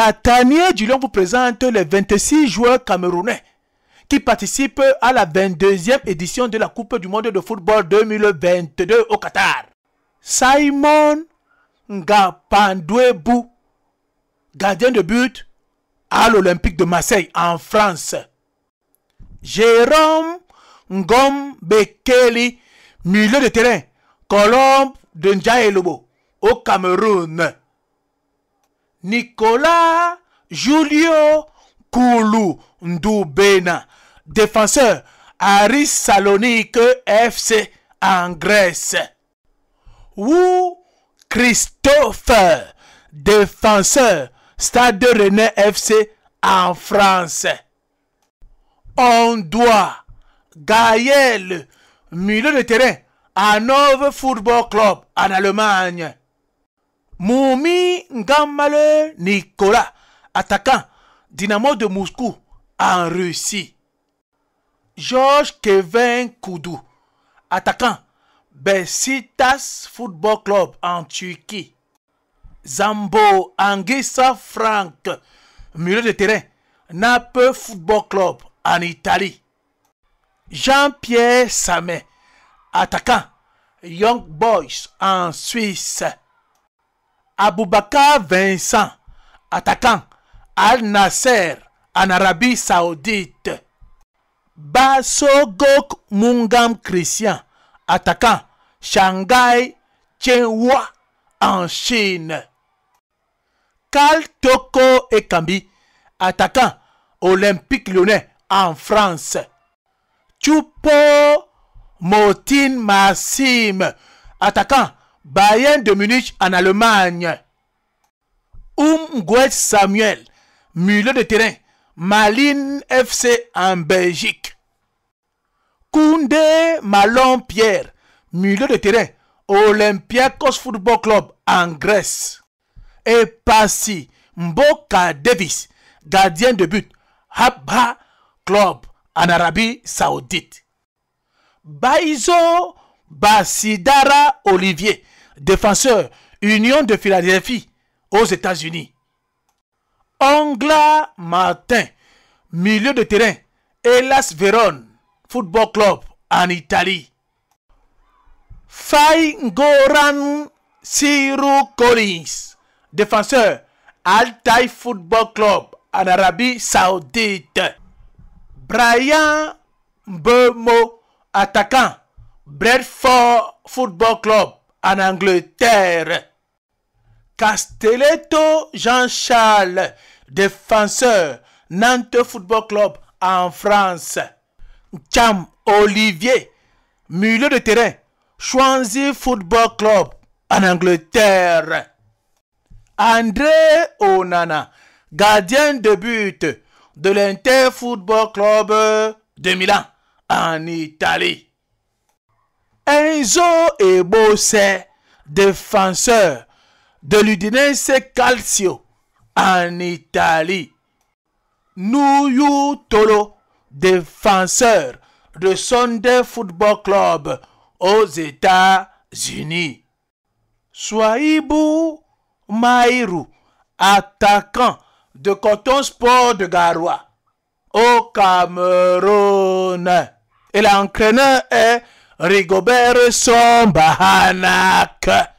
La tanière du vous présente les 26 joueurs camerounais qui participent à la 22e édition de la Coupe du monde de football 2022 au Qatar. Simon Ngapandwebou, gardien de but à l'Olympique de Marseille en France. Jérôme Ngombekeli, milieu de terrain, Colombe de Ndjaye au Cameroun. Nicolas Julio Koulou Ndoubena. Défenseur Aris Salonique FC en Grèce. Ou Christophe, défenseur Stade René FC en France. On doit Gaël, milieu de terrain à Nove Football Club en Allemagne. Moumi Ngamale Nicolas, attaquant Dynamo de Moscou en Russie. Georges Kevin Koudou, attaquant Besitas Football Club en Turquie. Zambo Anguissa Frank, milieu de terrain, Naples Football Club en Italie. Jean-Pierre Samet, attaquant Young Boys en Suisse. Aboubakar Vincent, attaquant Al Nasser en Arabie Saoudite. Basogok Mungam Christian, attaquant Shanghai Chenhua en Chine. Kal Toko Ekambi, attaquant Olympique Lyonnais en France. Chupo Motin Massim, attaquant Bayern de Munich en Allemagne. Umguet Samuel, milieu de terrain, Maline FC en Belgique. Koundé Malon Pierre, milieu de terrain, Olympiakos Football Club en Grèce. Et Passi Mboka Davis, gardien de but, Habba Club en Arabie Saoudite. Baizo Basidara Olivier, défenseur Union de Philadelphie aux États-Unis. Angla Martin, milieu de terrain, Hellas Veron Football Club en Italie. Fai Goran Siru Collins, défenseur Altai Football Club en Arabie Saoudite. Brian Bemo, attaquant Bradford Football Club en Angleterre. Castelletto Jean-Charles, défenseur, Nantes Football Club en France. Cham Olivier, milieu de terrain, choisi Football Club en Angleterre. André Onana, gardien de but de l'Inter Football Club de Milan en Italie. Enzo Ebose, défenseur de l'Udinese Calcio en Italie. Nuyu Tolo, défenseur de Sunday Football Club aux États-Unis. Swahibu Maïru, attaquant de Coton Sport de Garoua au Cameroun. Et l'entraîneur est Rigobert Sombahanak.